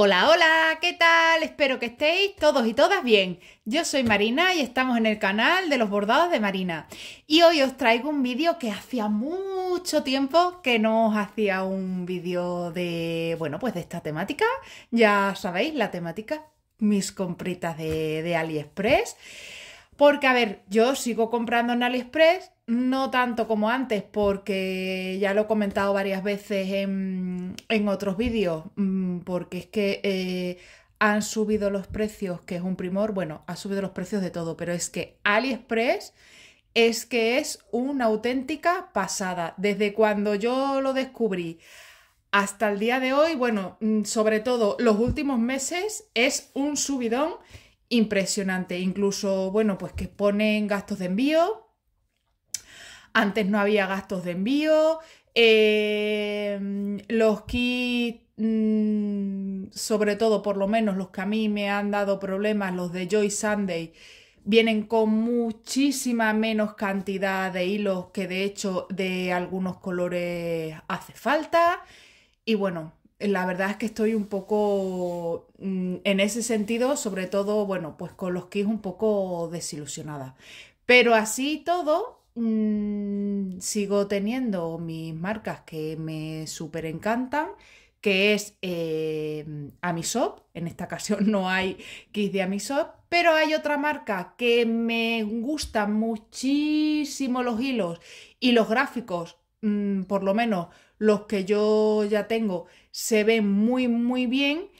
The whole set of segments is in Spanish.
Hola, hola, ¿qué tal? Espero que estéis todos y todas bien. Yo soy Marina y estamos en el canal de los bordados de Marina. Y hoy os traigo un vídeo que hacía mucho tiempo que no os hacía un vídeo de, bueno, pues de esta temática. Ya sabéis la temática, mis compritas de, de AliExpress. Porque, a ver, yo sigo comprando en AliExpress, no tanto como antes, porque ya lo he comentado varias veces en, otros vídeos, mm, porque es que eh, han subido los precios, que es un primor, bueno, ha subido los precios de todo, pero es que AliExpress es que es una auténtica pasada. Desde cuando yo lo descubrí hasta el día de hoy, bueno, mm, sobre todo los últimos meses, es un subidón impresionante. Incluso, bueno, pues que ponen gastos de envío. Antes no había gastos de envío. Eh, los kits, mm, sobre todo por lo menos los que a mí me han dado problemas, los de Joy Sunday, vienen con muchísima menos cantidad de hilos que de hecho de algunos colores hace falta. Y bueno, la verdad es que estoy un poco mm, en ese sentido, sobre todo, bueno, pues con los kits un poco desilusionada. Pero así todo, mm, sigo teniendo mis marcas que me súper encantan, que es eh, em, Amisop, en esta ocasión no hay kits de Amisop, pero hay otra marca que me gustan muchísimo los hilos y los gráficos, mm, por lo menos los que yo ya tengo, se ven muy, muy bien.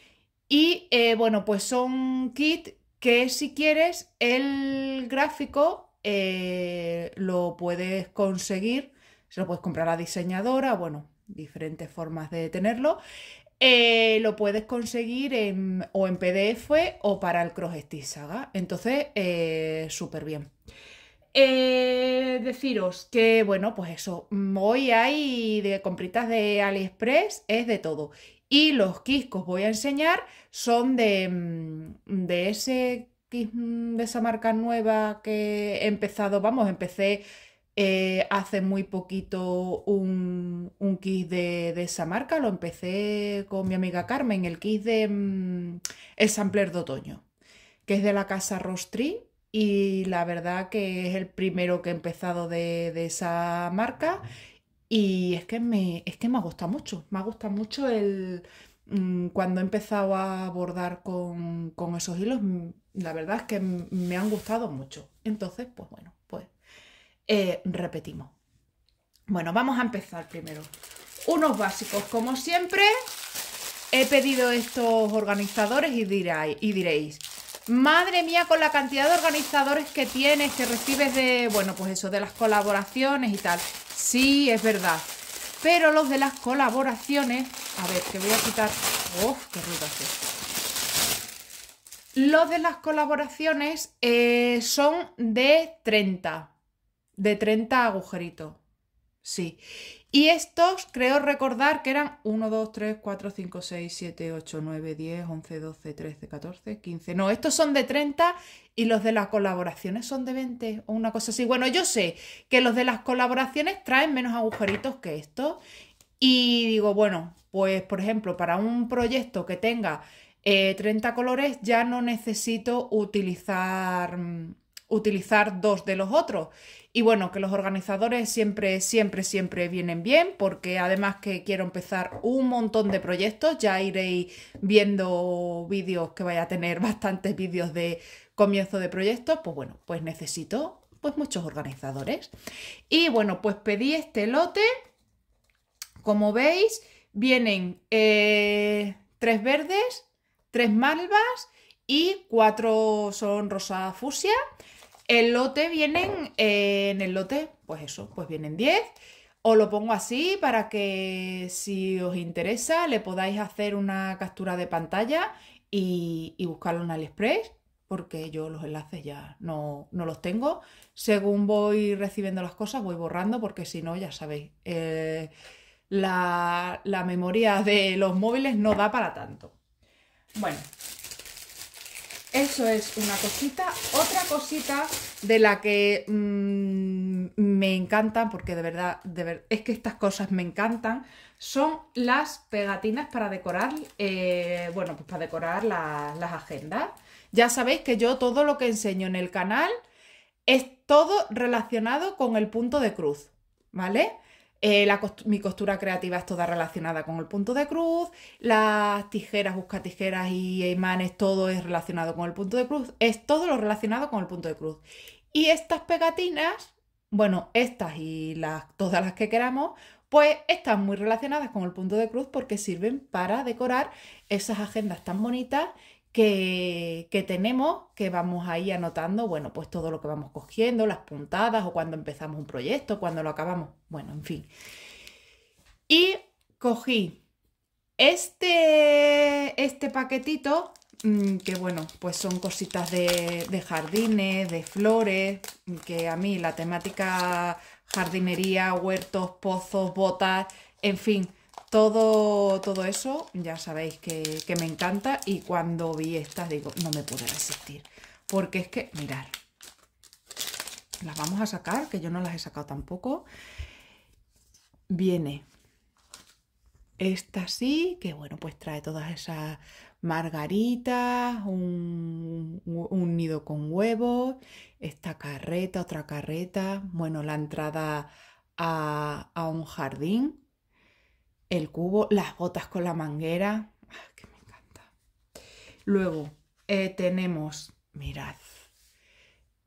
Y eh, bueno, pues son kits que si quieres el gráfico eh, lo puedes conseguir, se lo puedes comprar a la diseñadora, bueno, diferentes formas de tenerlo. Eh, lo puedes conseguir en, o en PDF o para el Cross Saga. Entonces, súper bien. Eh, deciros que, bueno, pues eso, hoy hay de compritas de AliExpress, es de todo. Y los kits que os voy a enseñar son de, mm, de ese mm, de esa marca nueva que he empezado, vamos, empecé eh, hace muy poquito un, un kit de, esa marca, lo empecé con mi amiga Carmen, el kit de mm, el sampler de otoño, que es de la casa Rostri y la verdad que es el primero que he empezado de, esa marca y es que, me, es que me ha gustado mucho, me ha gustado mucho el, mm, cuando he empezado a bordar con, esos hilos, mm, la verdad es que me han gustado mucho. Entonces, pues bueno, pues eh, repetimos. Bueno, vamos a empezar primero. Unos básicos, como siempre, he pedido estos organizadores y, y diréis, Madre mía, con la cantidad de organizadores que tienes, que recibes de, bueno, pues eso, de las colaboraciones y tal. Sí, es verdad. Pero los de las colaboraciones... A ver, que voy a quitar... ¡Uf, qué ruido Los de las colaboraciones eh, son de 30. De 30 agujeritos. Sí. Y estos, creo recordar que eran 1, 2, 3, 4, 5, 6, 7, 8, 9, 10, 11, 12, 13, 14, 15. No, estos son de 30 y los de las colaboraciones son de 20 o una cosa así. Bueno, yo sé que los de las colaboraciones traen menos agujeritos que estos. Y digo, bueno, pues por ejemplo, para un proyecto que tenga 30 eh, colores ya no necesito utilizar mm, utilizar dos de los otros. Y bueno, que los organizadores siempre, siempre, siempre vienen bien, porque además que quiero empezar un montón de proyectos, ya iréis viendo vídeos que vaya a tener bastantes vídeos de comienzo de proyectos, pues bueno, pues necesito pues muchos organizadores. Y bueno, pues pedí este lote, como veis, vienen eh, tres verdes, tres malvas y cuatro son rosa fusia. El lote vienen, eh, en el lote, pues eso, pues vienen 10. Os lo pongo así para que si os interesa le podáis hacer una captura de pantalla y, buscarlo en AliExpress, porque yo los enlaces ya no, no, los tengo. Según voy recibiendo las cosas, voy borrando, porque si no, ya sabéis, eh, la, la memoria de los móviles no da para tanto. Bueno, eso es una cosita. Otra cosita de la que mm, me encantan, porque de verdad, es que estas cosas me encantan, son las pegatinas para decorar, eh, bueno, pues para decorar las agendas. Ya sabéis que yo todo lo que enseño en el canal es todo relacionado con el punto de cruz, ¿vale? Eh, mi costura creativa es toda relacionada con el punto de cruz, las tijeras, busca tijeras y imanes, todo es relacionado con el punto de cruz, es todo lo relacionado con el punto de cruz. Y estas pegatinas, bueno, estas y las, todas las que queramos, pues están muy relacionadas con el punto de cruz porque sirven para decorar esas agendas tan bonitas que, tenemos, que vamos ahí anotando, bueno, pues todo lo que vamos cogiendo, las puntadas o cuando empezamos un proyecto, cuando lo acabamos, bueno, en fin. Y cogí este, este paquetito, mm, que bueno, pues son cositas de, de jardines, de flores, que a mí la temática jardinería, huertos, pozos, botas, en fin, todo, todo eso ya sabéis que, me encanta y cuando vi estas digo, no me pude resistir. Porque es que, mirar las vamos a sacar, que yo no las he sacado tampoco. Viene esta sí, que bueno, pues trae todas esas margaritas, un, nido con huevos, esta carreta, otra carreta, bueno, la entrada a, a un jardín el cubo, las botas con la manguera, Ay, ah, que me encanta. Luego eh, tenemos, mirad,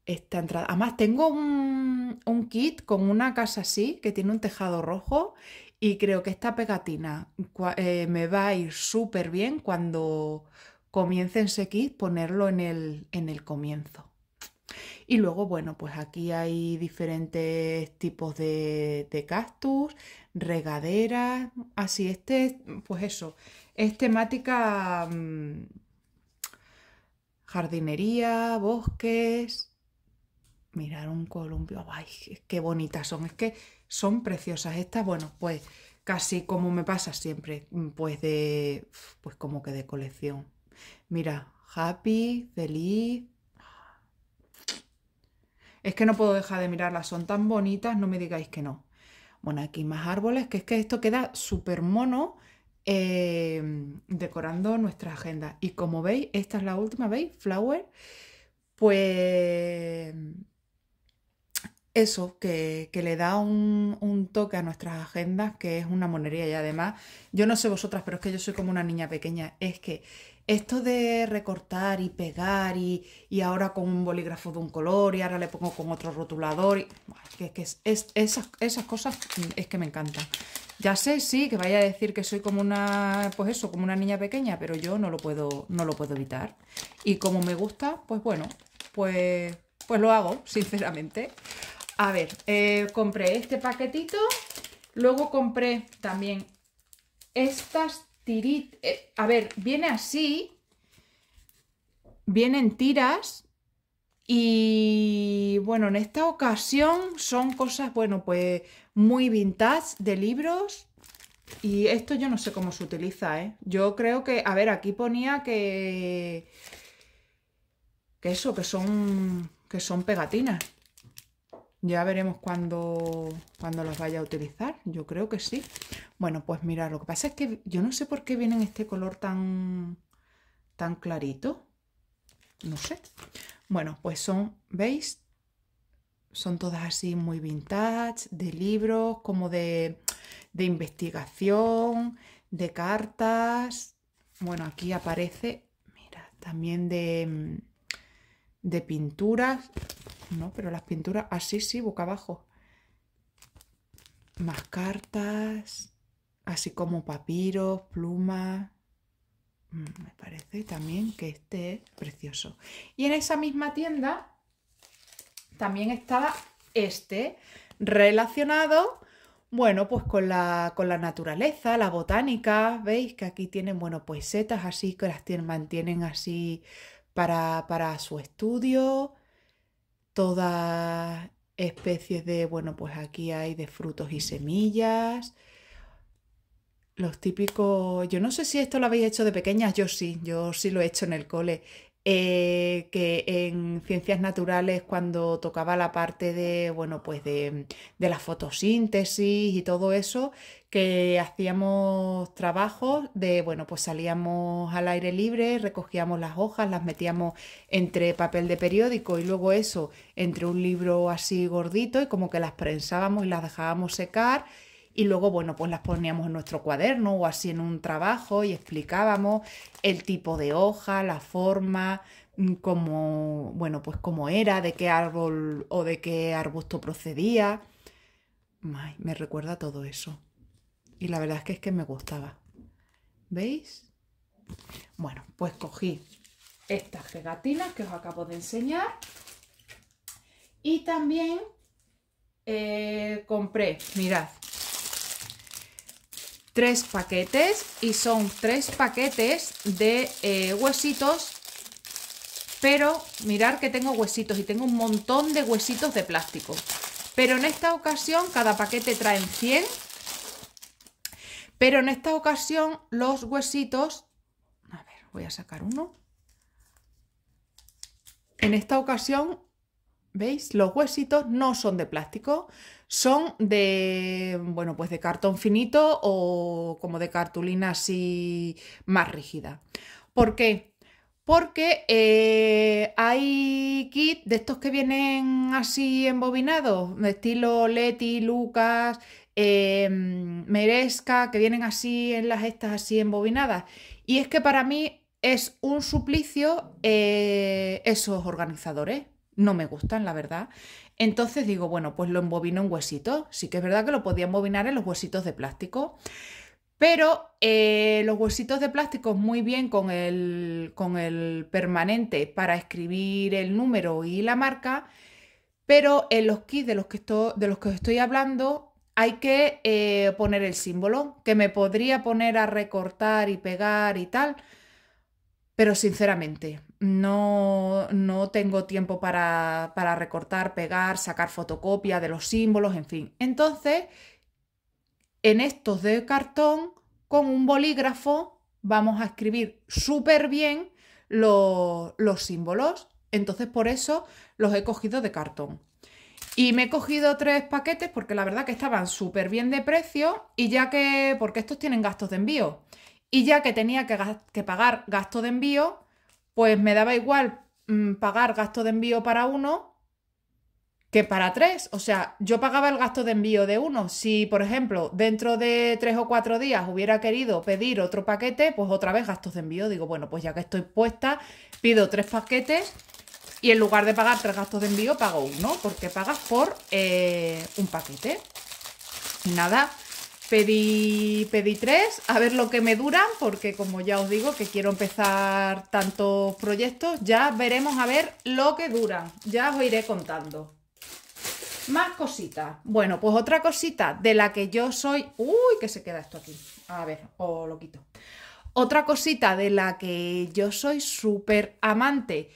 esta entrada. Además, tengo un, kit con una casa así, que tiene un tejado rojo, y creo que esta pegatina eh, me va a ir súper bien cuando comience ese kit, ponerlo en el, en el comienzo. Y luego, bueno, pues aquí hay diferentes tipos de, de, cactus, regaderas, así, este, pues eso, es temática mm, jardinería, bosques. Mirar un columpio, ay, qué bonitas son, es que son preciosas estas, bueno, pues casi como me pasa siempre, mm, pues de, pues como que de colección. Mira, happy, feliz, es que no puedo dejar de mirarlas, son tan bonitas, no me digáis que no. Bueno, aquí más árboles, que es que esto queda súper mono eh, decorando nuestra agenda. Y como veis, esta es la última, ¿veis? Flower. Pues eso que, que, le da un, un, toque a nuestras agendas, que es una monería y además, yo no sé vosotras, pero es que yo soy como una niña pequeña, es que esto de recortar y pegar y, ahora con un bolígrafo de un color y ahora le pongo con otro rotulador, y, que, es, esas, esas, cosas mm, es que me encantan. Ya sé, sí, que vaya a decir que soy como una, pues eso, como una niña pequeña, pero yo no lo puedo, no lo puedo evitar. Y como me gusta, pues bueno, pues, pues lo hago, sinceramente. A ver, eh, compré este paquetito, luego compré también estas eh, a ver, viene así, vienen tiras y bueno, en esta ocasión son cosas, bueno, pues muy vintage de libros y esto yo no sé cómo se utiliza, ¿eh? Yo creo que, a ver, aquí ponía que... que eso, que son, que son pegatinas. Ya veremos cuando, cuando los vaya a utilizar. Yo creo que sí. Bueno, pues mira, lo que pasa es que yo no sé por qué vienen este color tan, tan clarito. No sé. Bueno, pues son, ¿veis? Son todas así muy vintage, de libros, como de, de investigación, de cartas. Bueno, aquí aparece, mira, también de de pinturas. No, pero las pinturas así, sí, boca abajo. Más cartas, así como papiros, plumas. Mm, me parece también que este es precioso. Y en esa misma tienda también estaba este, relacionado, bueno, pues con la, con la naturaleza, la botánica. Veis que aquí tienen, bueno, pues setas así, que las tienen, mantienen así para, su estudio, todas especies de, bueno, pues aquí hay de frutos y semillas, los típicos, yo no sé si esto lo habéis hecho de pequeñas, yo sí, yo sí lo he hecho en el cole, eh, que en ciencias naturales cuando tocaba la parte de, bueno, pues de, de la fotosíntesis y todo eso, que hacíamos trabajos de, bueno, pues salíamos al aire libre, recogíamos las hojas, las metíamos entre papel de periódico y luego eso, entre un libro así gordito y como que las prensábamos y las dejábamos secar y luego, bueno, pues las poníamos en nuestro cuaderno o así en un trabajo y explicábamos el tipo de hoja, la forma, mm, cómo, bueno, pues cómo era, de qué árbol o de qué arbusto procedía. me recuerda todo eso. Y la verdad es que es que me gustaba. ¿Veis? Bueno, pues cogí estas pegatinas que os acabo de enseñar. Y también eh, compré, mirad, tres paquetes y son tres paquetes de eh, huesitos pero mirar que tengo huesitos y tengo un montón de huesitos de plástico pero en esta ocasión cada paquete traen 100 pero en esta ocasión los huesitos a ver voy a sacar uno en esta ocasión veis los huesitos no son de plástico son de, bueno, pues de cartón finito o como de cartulina así más rígida. ¿Por qué? Porque eh, hay kits de estos que vienen así embobinados, de estilo Leti, Lucas, eh, em, Merezca, que vienen así en las estas así embobinadas. Y es que para mí es un suplicio eh, esos organizadores. No me gustan, la verdad. Entonces digo, bueno, pues lo embobino en huesitos. Sí que es verdad que lo podía embobinar en los huesitos de plástico. Pero eh, los huesitos de plástico muy bien con el, permanente para escribir el número y la marca, pero en los kits de los que, estoy, de los que os estoy hablando hay que eh, poner el símbolo, que me podría poner a recortar y pegar y tal, pero sinceramente, no, tengo tiempo para, recortar, pegar, sacar fotocopia de los símbolos, en fin. Entonces, en estos de cartón, con un bolígrafo, vamos a escribir súper bien los, los símbolos. Entonces, por eso los he cogido de cartón. Y me he cogido tres paquetes porque la verdad que estaban súper bien de precio y ya que, porque estos tienen gastos de envío. Y ya que tenía que, pagar gasto de envío, pues me daba igual mm, pagar gasto de envío para uno que para tres. O sea, yo pagaba el gasto de envío de uno. Si, por ejemplo, dentro de tres o cuatro días hubiera querido pedir otro paquete, pues otra vez gastos de envío. Digo, bueno, pues ya que estoy puesta, pido tres paquetes y en lugar de pagar tres gastos de envío, pago uno, porque pagas por eh, un paquete. Nada, Pedí, pedí tres, a ver lo que me duran, porque como ya os digo que quiero empezar tantos proyectos, ya veremos a ver lo que duran, ya os iré contando. Más cositas. Bueno, pues otra cosita de la que yo soy... Uy, que se queda esto aquí. A ver, o lo quito. Otra cosita de la que yo soy súper amante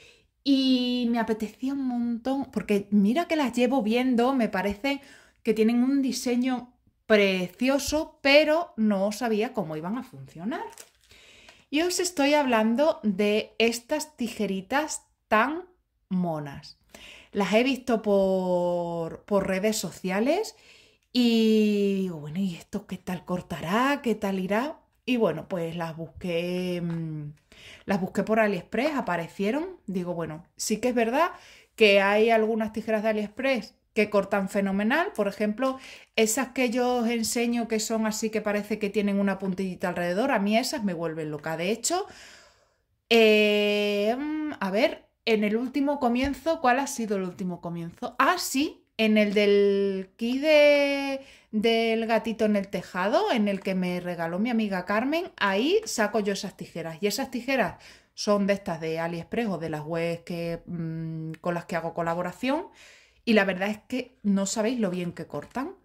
y me apetecía un montón, porque mira que las llevo viendo, me parece que tienen un diseño precioso, pero no sabía cómo iban a funcionar. Y os estoy hablando de estas tijeritas tan monas. Las he visto por, por redes sociales y bueno, ¿y esto qué tal cortará? ¿Qué tal irá? Y bueno, pues las busqué, mm, las busqué por AliExpress, aparecieron. Digo, bueno, sí que es verdad que hay algunas tijeras de AliExpress que cortan fenomenal. Por ejemplo, esas que yo os enseño que son así que parece que tienen una puntillita alrededor, a mí esas me vuelven loca. De hecho, eh, mm, a ver, en el último comienzo, ¿cuál ha sido el último comienzo? Ah, sí, en el del kit del gatito en el tejado, en el que me regaló mi amiga Carmen, ahí saco yo esas tijeras. Y esas tijeras son de estas de AliExpress o de las webs que, mm, con las que hago colaboración y la verdad es que no sabéis lo bien que cortan.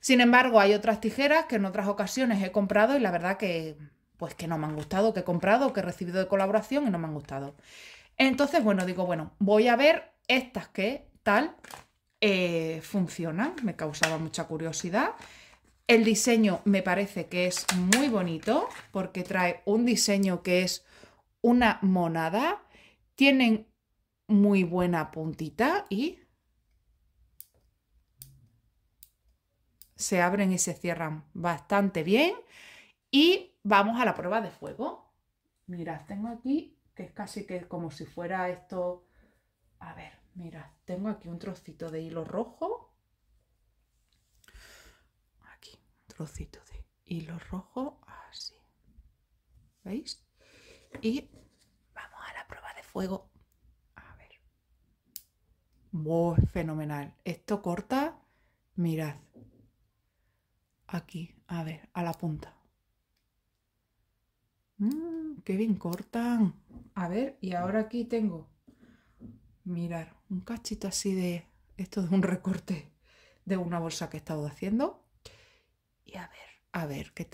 Sin embargo, hay otras tijeras que en otras ocasiones he comprado y la verdad que pues que no me han gustado, que he comprado, que he recibido de colaboración y no me han gustado. Entonces, bueno, digo, bueno, voy a ver estas que tal eh, funcionan, me causaba mucha curiosidad. El diseño me parece que es muy bonito porque trae un diseño que es una monada, tienen muy buena puntita y se abren y se cierran bastante bien. Y vamos a la prueba de fuego. Mirad, tengo aquí, que es casi que como si fuera esto... A ver, mirad, tengo aquí un trocito de hilo rojo. Aquí, un trocito de hilo rojo, así. ¿Veis? Y vamos a la prueba de fuego. A ver. ¡Wow! Fenomenal. Esto corta, mirad, aquí, a ver, a la punta. Mm, ¡Qué bien cortan! A ver, y ahora aquí tengo, mirar, un cachito así de esto de un recorte de una bolsa que he estado haciendo. Y a ver, a ver, que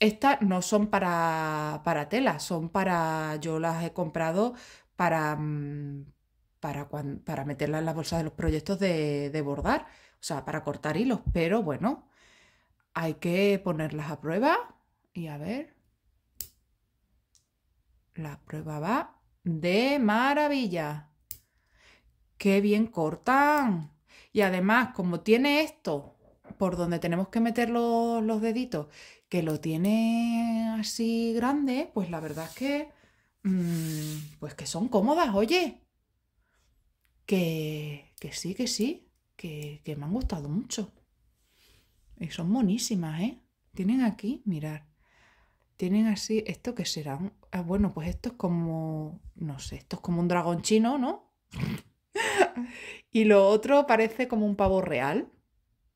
estas no son para, para tela, son para, yo las he comprado para, mm, para, para meterlas en la bolsa de los proyectos de bordar, o sea, para cortar hilos, pero bueno, hay que ponerlas a prueba y a ver. La prueba va de maravilla. ¡Qué bien cortan! Y además, como tiene esto, por donde tenemos que meter los, deditos, que lo tiene así grande, pues la verdad es que, mm, pues que son cómodas, oye. Que, que sí, que sí, que, que me han gustado mucho. Y son monísimas, ¿eh? Tienen aquí, mirar. Tienen así, ¿esto qué serán? Ah, bueno, pues esto es como, no sé, esto es como un dragón chino, ¿no? y lo otro parece como un pavo real.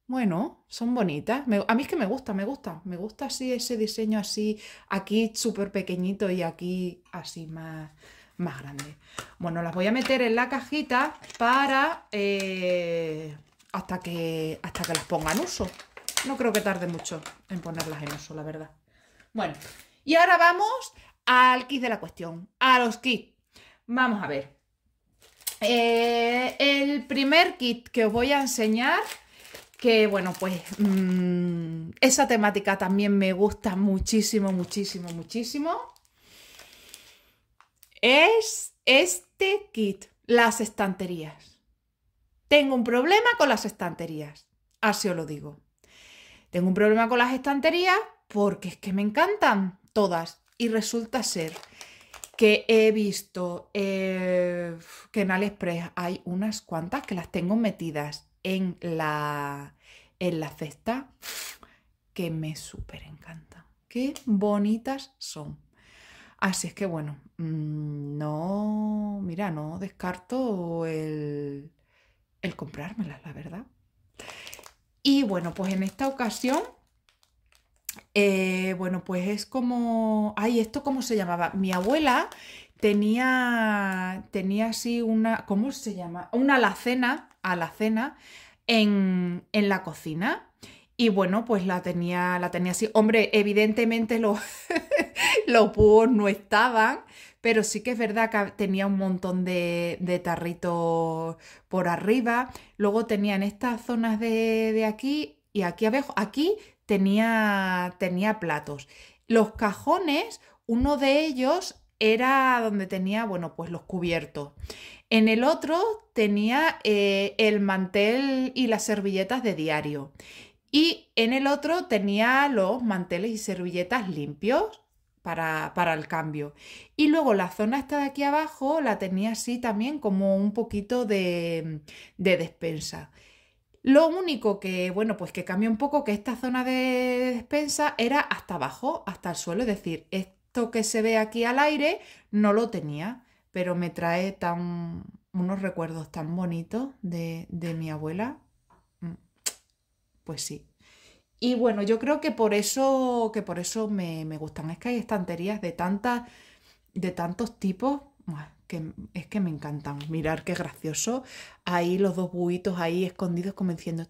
Bueno, son bonitas. a mí es que me gusta, me gusta. Me gusta así ese diseño así, aquí súper pequeñito y aquí así más, más grande. Bueno, las voy a meter en la cajita para... Eh, hasta, que, hasta que las pongan uso. No creo que tarde mucho en ponerlas en uso, la verdad. Bueno, y ahora vamos al kit de la cuestión, a los kits. Vamos a ver. Eh, el primer kit que os voy a enseñar, que bueno, pues mm, esa temática también me gusta muchísimo, muchísimo, muchísimo, es este kit, las estanterías. Tengo un problema con las estanterías, así os lo digo. Tengo un problema con las estanterías porque es que me encantan todas. Y resulta ser que he visto eh, que en AliExpress hay unas cuantas que las tengo metidas en la, en la cesta que me súper encantan. Qué bonitas son. Así es que bueno, mm, no, mira, no descarto el comprármelas, la verdad. Y bueno, pues en esta ocasión, eh, bueno, pues es como, ay, ¿esto cómo se llamaba? Mi abuela tenía, tenía así una, ¿cómo se llama? Una alacena, alacena en, en la cocina. Y bueno, pues la tenía, la tenía así. Hombre, evidentemente los, los búhos no estaban, pero sí que es verdad que tenía un montón de, tarritos por arriba. Luego tenía en estas zonas de, aquí y aquí abajo, aquí tenía, tenía platos. Los cajones, uno de ellos era donde tenía, bueno, pues los cubiertos. En el otro tenía eh, el mantel y las servilletas de diario. Y en el otro tenía los manteles y servilletas limpios para, el cambio. Y luego la zona esta de aquí abajo la tenía así también como un poquito de, de despensa. Lo único que, bueno, pues que cambia un poco que esta zona de despensa era hasta abajo, hasta el suelo, es decir, esto que se ve aquí al aire no lo tenía, pero me trae tan, unos recuerdos tan bonitos de, de mi abuela. Mm. Pues sí. Y bueno, yo creo que por eso, que por eso me, gustan. Es que hay estanterías de tantas, de tantos tipos. Que es que me encantan. Mirar qué gracioso. Ahí los dos buitos ahí escondidos como diciendo,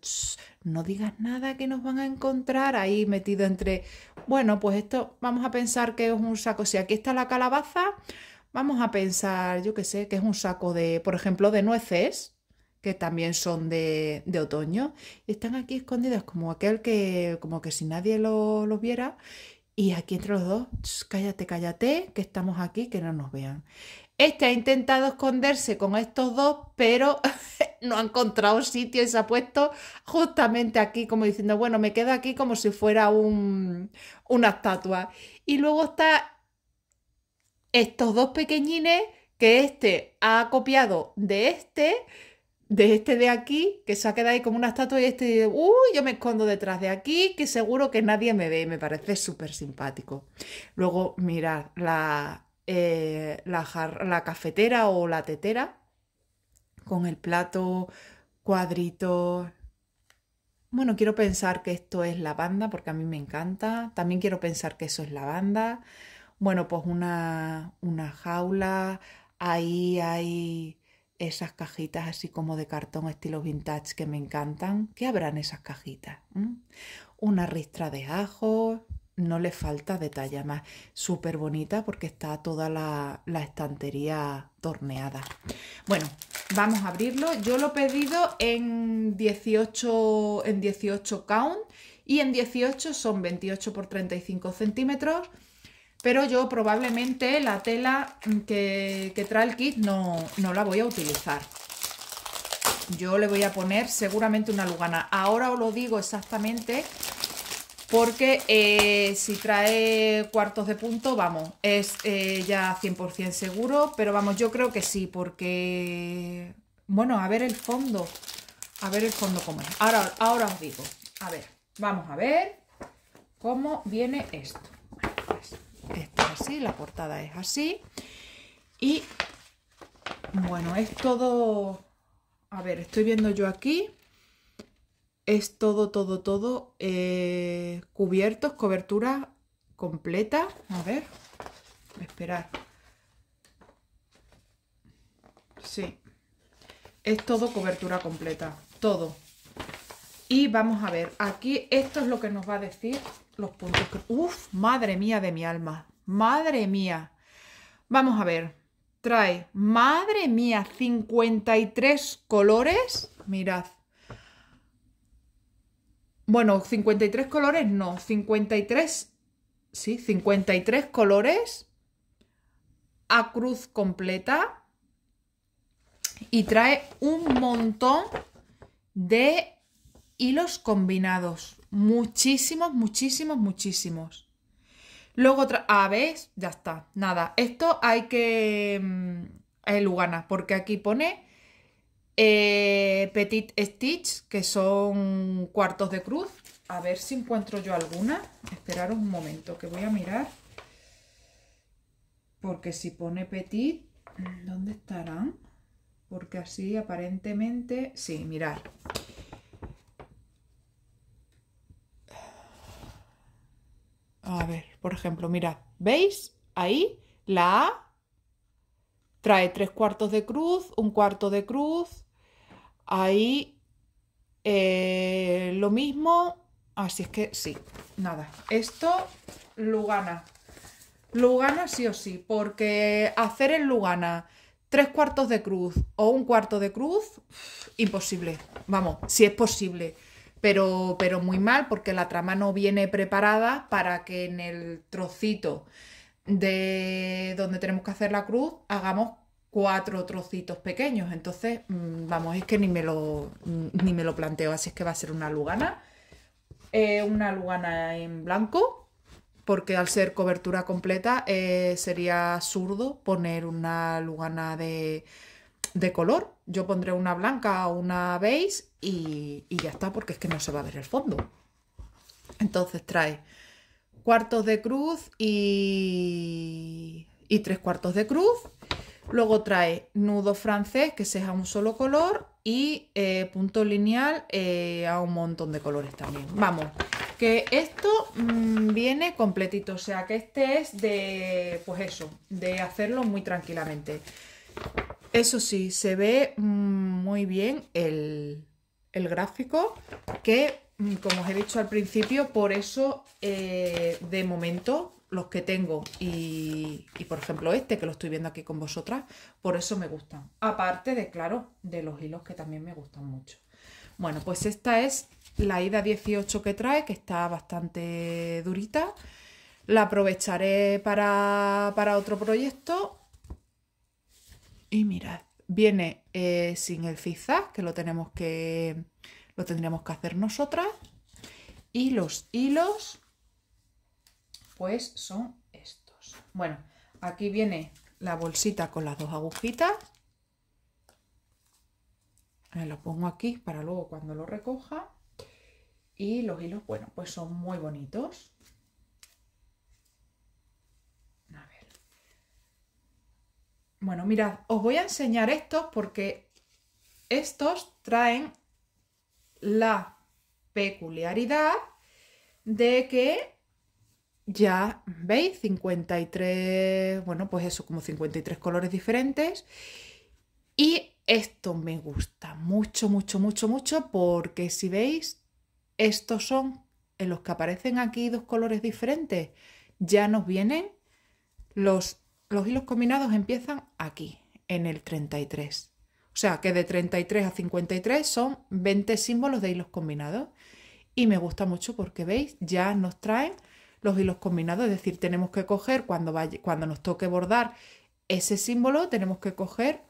no digas nada que nos van a encontrar. Ahí metido entre, bueno, pues esto vamos a pensar que es un saco. Si aquí está la calabaza, vamos a pensar, yo qué sé, que es un saco de, por ejemplo, de nueces que también son de, otoño, están aquí escondidas como aquel que, como que si nadie los viera, y aquí entre los dos, cállate, cállate, que estamos aquí, que no nos vean. Este ha intentado esconderse con estos dos, pero no ha encontrado sitio y se ha puesto justamente aquí, como diciendo, bueno, me quedo aquí como si fuera una estatua. Y luego está estos dos pequeñines que este ha copiado de este de este de aquí, que se ha quedado ahí como una estatua y este uy, yo me escondo detrás de aquí, que seguro que nadie me ve, me parece súper simpático. Luego, mirad, la, eh, la, cafetera o la tetera con el plato, cuadrito. Bueno, quiero pensar que esto es la banda porque a mí me encanta. También quiero pensar que eso es la banda. Bueno, pues una, una jaula. Ahí hay esas cajitas así como de cartón estilo vintage que me encantan. ¿Qué habrán esas cajitas? Mm? Una ristra de ajo. no le falta detalle más. Súper bonita porque está toda la, la, estantería torneada. Bueno, vamos a abrirlo. Yo lo he pedido en 18, en 18 count y en 18 son 28 por 35 centímetros pero yo probablemente la tela que, trae el kit no, la voy a utilizar. Yo le voy a poner seguramente una lugana. Ahora os lo digo exactamente porque eh, si trae cuartos de punto, vamos, es eh, ya 100% seguro, pero vamos, yo creo que sí, porque, bueno, a ver el fondo, a ver el fondo cómo es. Ahora, ahora os digo, a ver, vamos a ver cómo viene esto. Pues, es así, la portada es así. Y bueno, es todo... A ver, estoy viendo yo aquí. Es todo, todo, todo eh, cubiertos, cobertura completa. A ver, esperar. Sí, es todo cobertura completa, todo. Y vamos a ver, aquí esto es lo que nos va a decir los puntos. Uf, madre mía de mi alma. Madre mía. Vamos a ver. Trae, madre mía, 53 colores. Mirad. Bueno, 53 colores no, 53, sí, 53 colores a cruz completa y trae un montón de hilos combinados. Muchísimos, muchísimos, muchísimos. Luego otra... A Ya está. Nada, esto hay que... Mm, Lugana, porque aquí pone eh, Petit Stitch, que son cuartos de cruz. A ver si encuentro yo alguna. Esperar un momento, que voy a mirar. Porque si pone Petit, ¿dónde estarán? Porque así aparentemente... Sí, mirar. A ver, por ejemplo, mirad, ¿veis? Ahí la A trae tres cuartos de cruz, un cuarto de cruz. Ahí eh, lo mismo. Así ah, es que sí, nada. Esto, Lugana. Lugana sí o sí, porque hacer en Lugana tres cuartos de cruz o un cuarto de cruz, imposible. Vamos, si es posible pero, muy mal porque la trama no viene preparada para que en el trocito de donde tenemos que hacer la cruz hagamos cuatro trocitos pequeños. Entonces, mm, vamos, es que ni me lo, mm, me lo planteo. Así es que va a ser una lugana. Eh, una lugana en blanco, porque al ser cobertura completa eh, sería absurdo poner una lugana de, de color. Yo pondré una blanca o una beige y, ya está, porque es que no se va a ver el fondo. Entonces trae cuartos de cruz y, y tres cuartos de cruz. Luego trae nudo francés, que sea un solo color, y eh, punto lineal eh, a un montón de colores también. Vamos, que esto mm, viene completito, o sea que este es de, pues eso, de hacerlo muy tranquilamente. Eso sí, se ve muy bien el, gráfico que, mm, como os he dicho al principio, por eso eh, de momento los que tengo y, por ejemplo este que lo estoy viendo aquí con vosotras, por eso me gustan. Aparte de, claro, de los hilos que también me gustan mucho. Bueno, pues esta es la ida 18 que trae, que está bastante durita. La aprovecharé para, para otro proyecto y mirad, viene eh, sin el zigzag, que lo tenemos que lo tendríamos que hacer nosotras. Y los hilos, pues son estos. Bueno, aquí viene la bolsita con las dos agujitas. Me eh, lo pongo aquí para luego cuando lo recoja. Y los hilos, bueno, pues son muy bonitos. Bueno, mirad, os voy a enseñar estos porque estos traen la peculiaridad de que ya veis 53, bueno, pues eso, como 53 colores diferentes. Y esto me gusta mucho, mucho, mucho, mucho, porque si veis, estos son en los que aparecen aquí dos colores diferentes. Ya nos vienen los los hilos combinados empiezan aquí, en el 33. O sea que de 33 a 53 son 20 símbolos de hilos combinados. Y me gusta mucho porque veis, ya nos traen los hilos combinados, es decir, tenemos que coger cuando, cuando nos toque bordar ese símbolo, tenemos que coger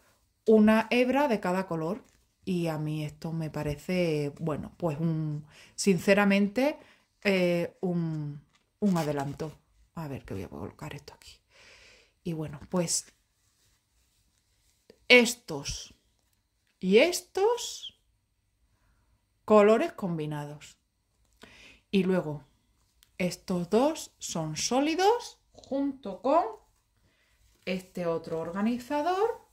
una hebra de cada color. Y a mí esto me parece, bueno, pues un, sinceramente, eh, un, un adelanto. A ver, qué voy a colocar esto aquí. Y bueno, pues estos y estos colores combinados. Y luego, estos dos son sólidos junto con este otro organizador.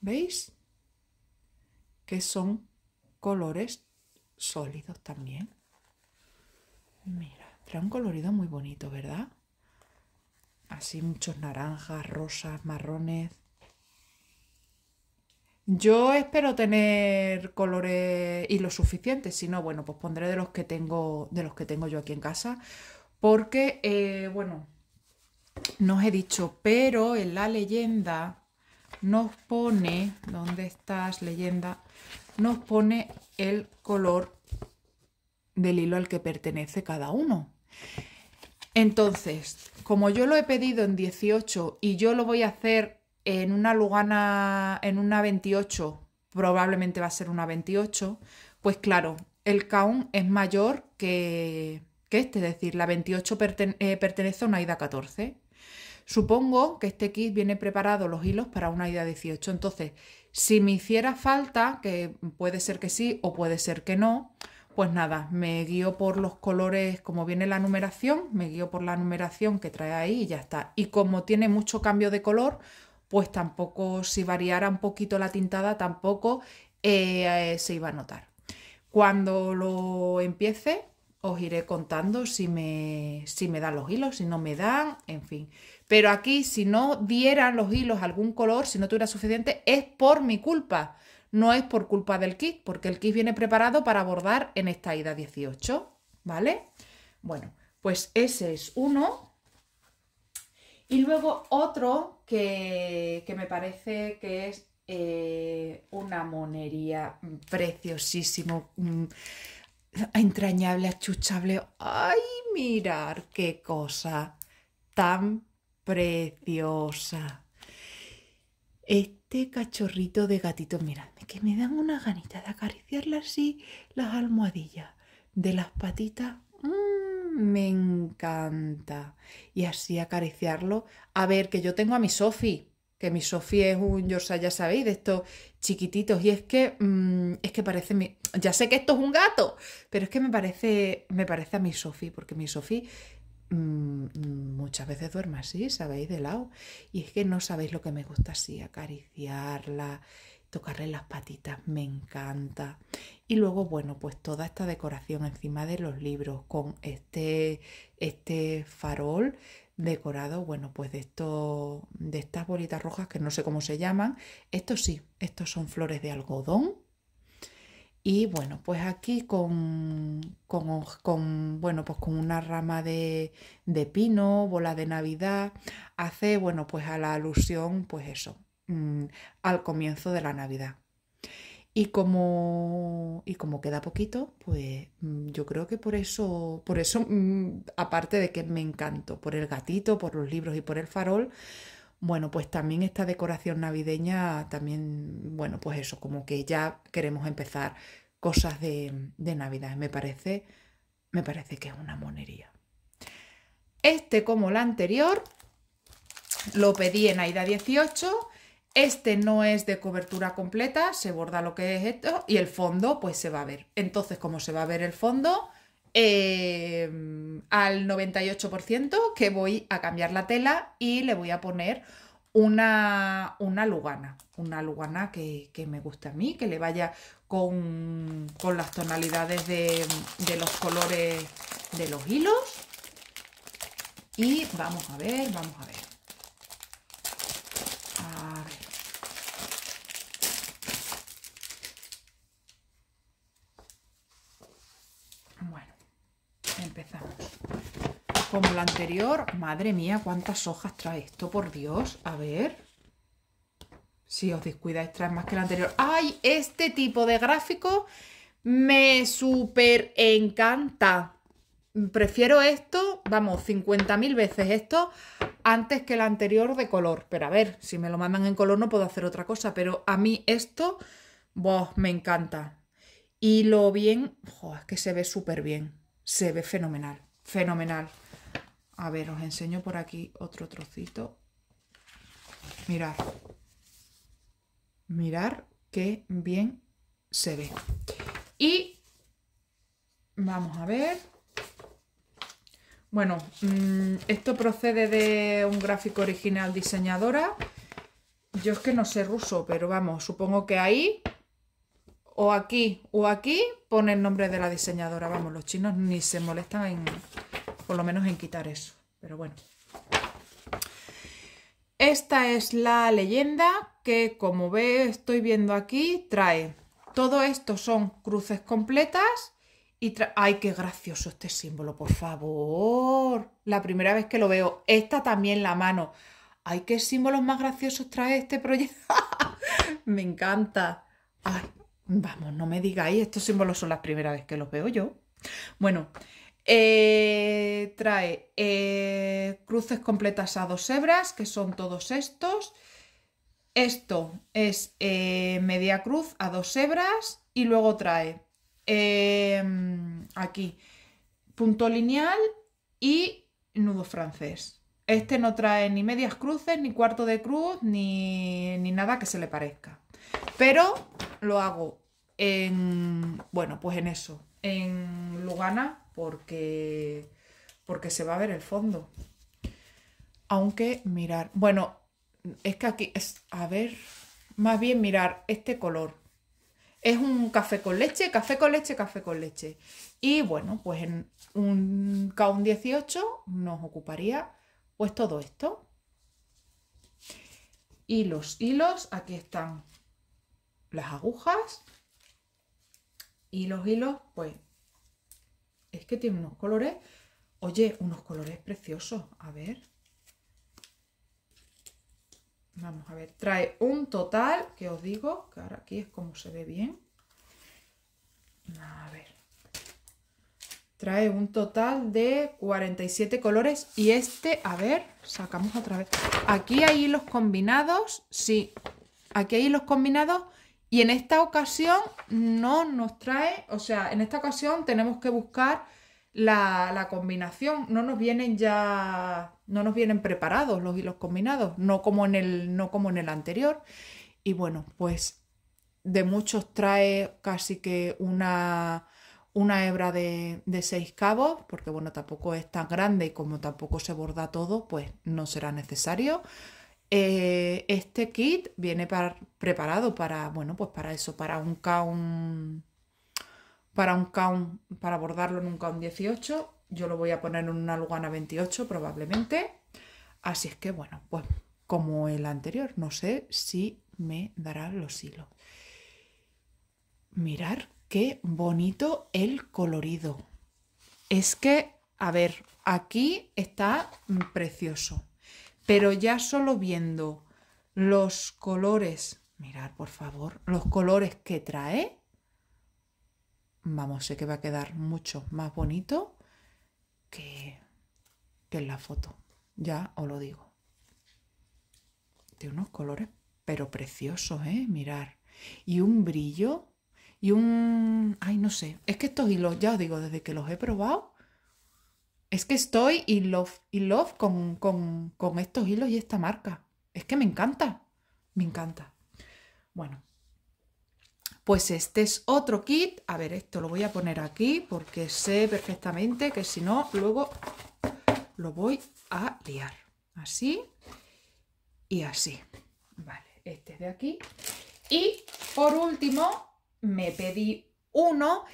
¿Veis? Que son colores sólidos también. Mira, trae un colorido muy bonito, ¿verdad? así muchos naranjas, rosas, marrones. Yo espero tener colores y lo suficiente, si no, bueno, pues pondré de los que tengo, de los que tengo yo aquí en casa, porque, eh, bueno, no os he dicho, pero en la leyenda nos pone, ¿dónde estás leyenda? Nos pone el color del hilo al que pertenece cada uno. Entonces, como yo lo he pedido en 18 y yo lo voy a hacer en una Lugana, en una 28, probablemente va a ser una 28, pues claro, el count es mayor que, este, es decir, la 28 eh, pertenece a una ida 14. Supongo que este kit viene preparado los hilos para una ida 18, entonces, si me hiciera falta, que puede ser que sí o puede ser que no, pues nada, me guío por los colores, como viene la numeración, me guío por la numeración que trae ahí y ya está. Y como tiene mucho cambio de color, pues tampoco, si variara un poquito la tintada, tampoco eh, se iba a notar. Cuando lo empiece, os iré contando si me, si me dan los hilos, si no me dan, en fin. Pero aquí, si no dieran los hilos algún color, si no tuviera suficiente, es por mi culpa no es por culpa del kit, porque el kit viene preparado para abordar en esta ida 18, ¿vale? Bueno, pues ese es uno. Y luego otro que, me parece que es eh, una monería mm, preciosísimo, mm, entrañable, achuchable. ¡Ay, mirar qué cosa tan preciosa! Este cachorrito de gatito. Miradme, que me dan una ganita de acariciarle así, las almohadillas de las patitas. Mm, me encanta. Y así acariciarlo. A ver, que yo tengo a mi Sofi. Que mi Sofi es un yorsa, ya sabéis, de estos chiquititos. Y es que, mm, es que parece mi... Ya sé que esto es un gato, pero es que me parece, me parece a mi Sofi, porque mi Sofi Mm, muchas veces duerme así, sabéis, de lado. Y es que no sabéis lo que me gusta así, acariciarla, tocarle las patitas, me encanta. Y luego, bueno, pues toda esta decoración encima de los libros con este, este farol decorado, bueno, pues de, esto, de estas bolitas rojas que no sé cómo se llaman. Estos sí, estos son flores de algodón y bueno, pues aquí con, con, bueno, pues con una rama de, de, pino, bola de Navidad, hace, bueno, pues a la alusión, pues eso, mm, al comienzo de la Navidad. Y como, y como queda poquito, pues mm, yo creo que por eso, por eso, mm, aparte de que me encanto por el gatito, por los libros y por el farol, bueno, pues también esta decoración navideña, también, bueno, pues eso, como que ya queremos empezar cosas de, Navidad. Me parece, me parece que es una monería. Este, como el anterior, lo pedí en AIDA 18. Este no es de cobertura completa, se borda lo que es esto y el fondo pues se va a ver. Entonces, como se va a ver el fondo, Em, al 98% que voy a cambiar la tela y le voy a poner una, una lugana, una lugana que, que me gusta a mí, que le vaya con, con las tonalidades de, de los colores de los hilos. Y vamos a ver, vamos a ver. empezamos. Como la anterior, madre mía, cuántas hojas trae esto, por Dios. A ver. Si os descuidáis, trae más que la anterior. ¡Ay! Este tipo de gráfico me súper encanta. Prefiero esto, vamos, 50.000 veces esto antes que el anterior de color. Pero a ver, si me lo mandan en color no puedo hacer otra cosa. Pero a mí esto, vos, me encanta. Y lo bien, es que se ve súper bien se ve fenomenal, fenomenal. A ver, os enseño por aquí otro trocito. Mirad. Mirar qué bien se ve. Y vamos a ver. Bueno, mm, esto procede de un gráfico original diseñadora. Yo es que no sé ruso, pero vamos, supongo que ahí o aquí o aquí pone el nombre de la diseñadora. Vamos, los chinos ni se molestan en, por lo menos en quitar eso. Pero bueno. Esta es la leyenda que, como ve, estoy viendo aquí, trae. Todo esto son cruces completas y ¡Ay, qué gracioso este símbolo, por favor! La primera vez que lo veo. Esta también la mano. ¡Ay, qué símbolos más graciosos trae este proyecto! Me encanta. ¡Ay, Vamos, no me digáis, estos símbolos son las primeras veces que los veo yo. Bueno, eh, trae eh, cruces completas a dos hebras, que son todos estos. Esto es eh, media cruz a dos hebras y luego trae em, aquí punto lineal y nudo francés. Este no trae ni medias cruces, ni cuarto de cruz, ni, ni nada que se le parezca. Pero lo hago en, bueno, pues en eso, en Lugana, porque, porque se va a ver el fondo. Aunque mirar, bueno, es que aquí es, a ver, más bien mirar este color. Es un café con leche, café con leche, café con leche. Y bueno, pues en un k 18 nos ocuparía pues todo esto. Y los hilos, aquí están las agujas y los hilos, pues es que tiene unos colores, oye, unos colores preciosos, a ver. Vamos a ver, trae un total, que os digo, que ahora aquí es como se ve bien. A ver. Trae un total de 47 colores y este, a ver, sacamos otra vez. Aquí hay hilos combinados, sí, aquí hay hilos combinados y en esta ocasión no nos trae, o sea, en esta ocasión tenemos que buscar la, la, combinación. No nos vienen ya, no nos vienen preparados los hilos combinados, no como en el, no como en el anterior. Y bueno, pues de muchos trae casi que una, una hebra de, de seis cabos, porque bueno, tampoco es tan grande y como tampoco se borda todo, pues no será necesario. Eh, este kit viene preparado para, bueno, pues para eso, para un count, para un para bordarlo en un count 18. Yo lo voy a poner en una lugana 28 probablemente. Así es que, bueno, pues como el anterior, no sé si me dará los hilos. Mirar qué bonito el colorido. Es que, a ver, aquí está precioso pero ya solo viendo los colores, mirar por favor, los colores que trae, vamos, sé que va a quedar mucho más bonito que, que en la foto, ya os lo digo. De unos colores pero preciosos, ¿eh? Mirar. Y un brillo y un... Ay, no sé. Es que estos hilos, ya os digo, desde que los he probado, es que estoy in love, love con, con estos hilos y esta marca. Es que me encanta, me encanta. Bueno, pues este es otro kit. A ver, esto lo voy a poner aquí porque sé perfectamente que si no, luego lo voy a liar. Así y así. Vale, este de aquí. Y por último, me pedí uno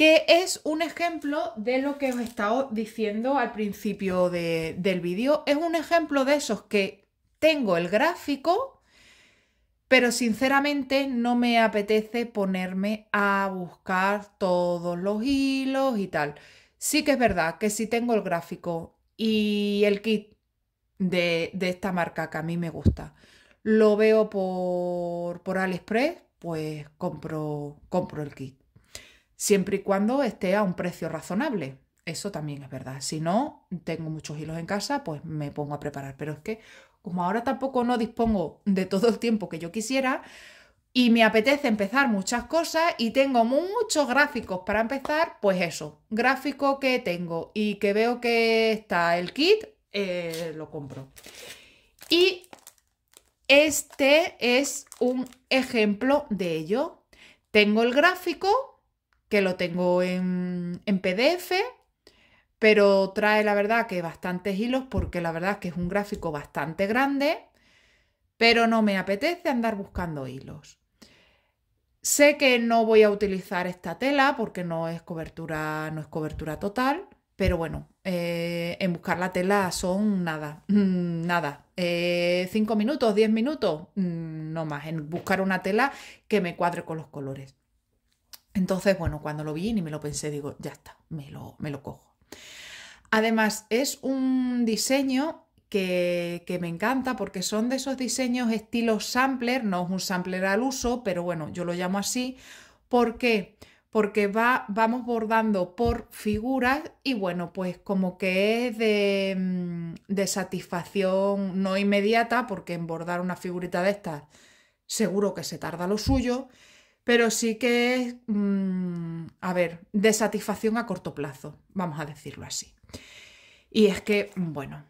que es un ejemplo de lo que os he estado diciendo al principio del vídeo. Es un ejemplo de esos que tengo el gráfico, pero sinceramente no me apetece ponerme a buscar todos los hilos y tal. Sí que es verdad que si tengo el gráfico y el kit de, esta marca que a mí me gusta, lo veo por, por AliExpress, pues compro, compro el kit siempre y cuando esté a un precio razonable. Eso también es verdad. Si no, tengo muchos hilos en casa, pues me pongo a preparar. Pero es que como ahora tampoco no dispongo de todo el tiempo que yo quisiera y me apetece empezar muchas cosas y tengo muchos gráficos para empezar, pues eso, gráfico que tengo y que veo que está el kit, eh, lo compro. Y este es un ejemplo de ello. Tengo el gráfico que lo tengo en, PDF, pero trae la verdad que bastantes hilos porque la verdad que es un gráfico bastante grande, pero no me apetece andar buscando hilos. Sé que no voy a utilizar esta tela porque no es cobertura, no es cobertura total, pero bueno, eh, en buscar la tela son nada, nada, 5 eh, minutos, 10 minutos, mm, no más, en buscar una tela que me cuadre con los colores. Entonces, bueno, cuando lo vi ni me lo pensé, digo, ya está, me lo, me lo cojo. Además, es un diseño que, que, me encanta porque son de esos diseños estilo sampler, no es un sampler al uso, pero bueno, yo lo llamo así. ¿Por qué? Porque va, vamos bordando por figuras y bueno, pues como que es de, mm, de satisfacción no inmediata, porque en bordar una figurita de estas seguro que se tarda lo suyo, pero sí que es, mm, a ver, de satisfacción a corto plazo, vamos a decirlo así. Y es que, bueno,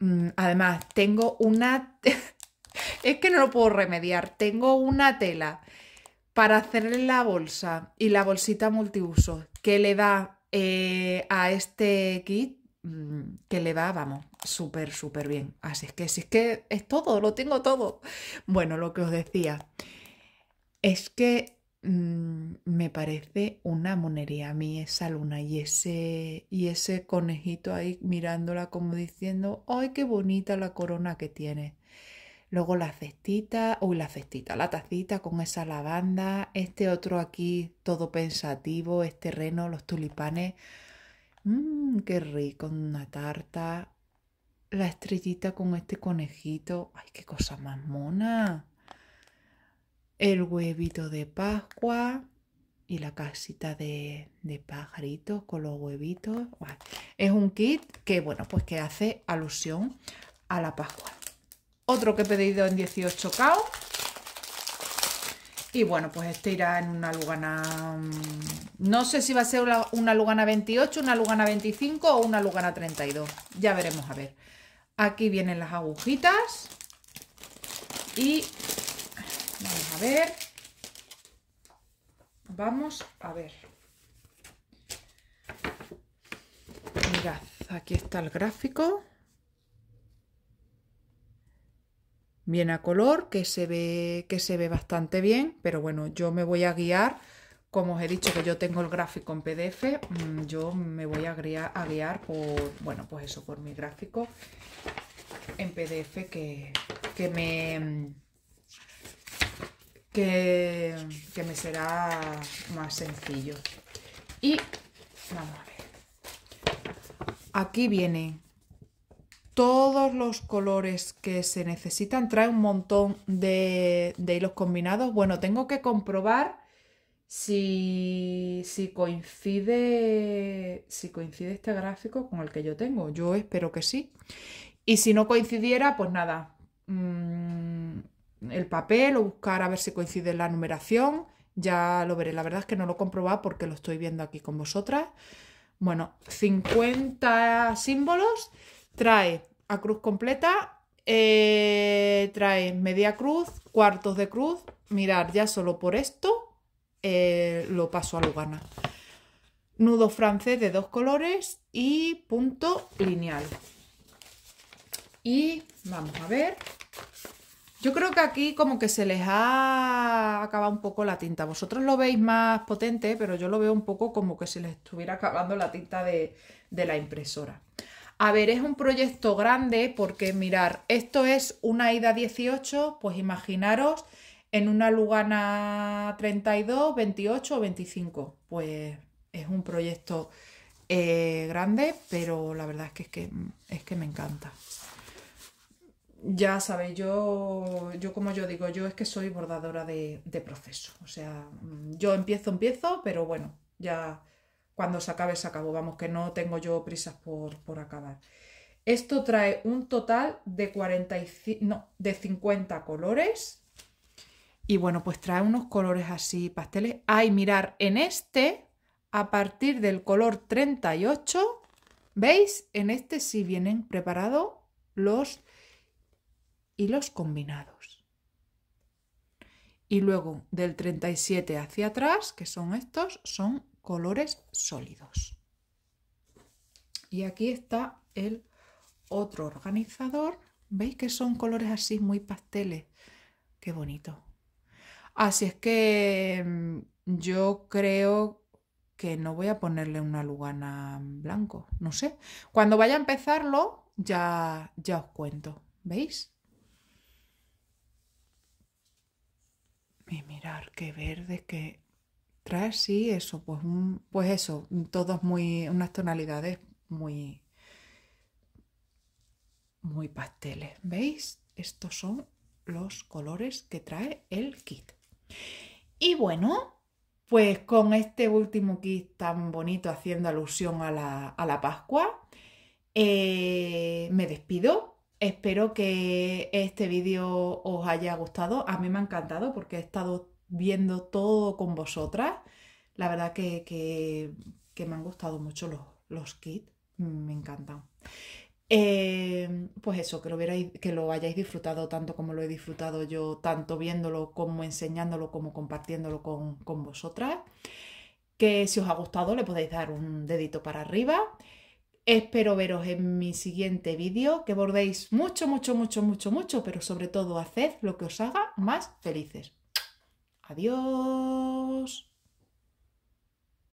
mm, además tengo una... es que no lo puedo remediar, tengo una tela para hacerle la bolsa y la bolsita multiuso que le da eh, a este kit, mm, que le va, vamos, súper, súper bien. Así es que, si es que es todo, lo tengo todo. Bueno, lo que os decía es que Mm, me parece una monería a mí esa luna y ese, y ese conejito ahí mirándola como diciendo, ¡ay, qué bonita la corona que tiene! Luego la cestita, uy, la cestita, la tacita con esa lavanda, este otro aquí todo pensativo, este reno, los tulipanes. Mmm, qué rico, una tarta. La estrellita con este conejito. Ay, qué cosa más mona el huevito de Pascua y la casita de, de pajaritos con los huevitos. es un kit que, bueno, pues que hace alusión a la Pascua. Otro que he pedido en 18 k Y bueno, pues este irá en una Lugana... Mm, no sé si va a ser una, una Lugana 28, una Lugana 25 o una Lugana 32. Ya veremos, a ver. Aquí vienen las agujitas. Y Vamos a ver. Vamos a ver. Mirad, aquí está el gráfico. Bien a color, que se ve, que se ve bastante bien, pero bueno, yo me voy a guiar como os he dicho que yo tengo el gráfico en PDF, mm, yo me voy a guiar, por, bueno, pues eso, por mi gráfico en PDF que me que, me será más sencillo. Y vamos a ver. Aquí vienen todos los colores que se necesitan. Trae un montón de, de hilos combinados. Bueno, tengo que comprobar si, si, coincide, si coincide este gráfico con el que yo tengo. Yo espero que sí. Y si no coincidiera, pues nada, mm, el papel o buscar a ver si coincide la numeración. Ya lo veré. La verdad es que no lo he porque lo estoy viendo aquí con vosotras. Bueno, 50 símbolos. Trae a cruz completa, eh, trae media cruz, cuartos de cruz. Mirar, ya solo por esto eh, lo paso a Lugana. Nudo francés de dos colores y punto lineal. Y vamos a ver, yo creo que aquí como que se les ha acabado un poco la tinta. Vosotros lo veis más potente, pero yo lo veo un poco como que se les estuviera acabando la tinta de, la impresora. A ver, es un proyecto grande porque mirar, esto es una ida 18, pues imaginaros en una Lugana 32, 28 o 25. Pues es un proyecto eh, grande, pero la verdad es que, que, es que me encanta ya sabéis, yo, yo como yo digo, yo es que soy bordadora de, proceso. O sea, mm, yo empiezo, empiezo, pero bueno, ya cuando se acabe, se acabó. Vamos, que no tengo yo prisas por, acabar. Esto trae un total de 45, no, de 50 colores. Y bueno, pues trae unos colores así pasteles. ay mirar, en este, a partir del color 38, ¿veis? En este sí vienen preparados los y los combinados. Y luego del 37 hacia atrás, que son estos, son colores sólidos. Y aquí está el otro organizador. ¿Veis que son colores así muy pasteles? Qué bonito. Así es que mm, yo creo que no voy a ponerle una lugana blanco. No sé. Cuando vaya a empezarlo, ya, ya os cuento. ¿Veis? Y mirar qué verde que trae, sí, eso, pues, mm, pues eso, mm, todos muy, unas tonalidades muy, muy pasteles. ¿Veis? Estos son los colores que trae el kit. Y bueno, pues con este último kit tan bonito haciendo alusión a la, Pascua, eh, me despido Espero que este vídeo os haya gustado. A mí me ha encantado porque he estado viendo todo con vosotras. La verdad que, me han gustado mucho los, kits. Me encantan. Eh, pues eso, que lo, que lo hayáis disfrutado tanto como lo he disfrutado yo, tanto viéndolo como enseñándolo como compartiéndolo con, con vosotras. Que si os ha gustado le podéis dar un dedito para arriba Espero veros en mi siguiente vídeo, que bordéis mucho, mucho, mucho, mucho, mucho, pero sobre todo haced lo que os haga más felices. Adiós.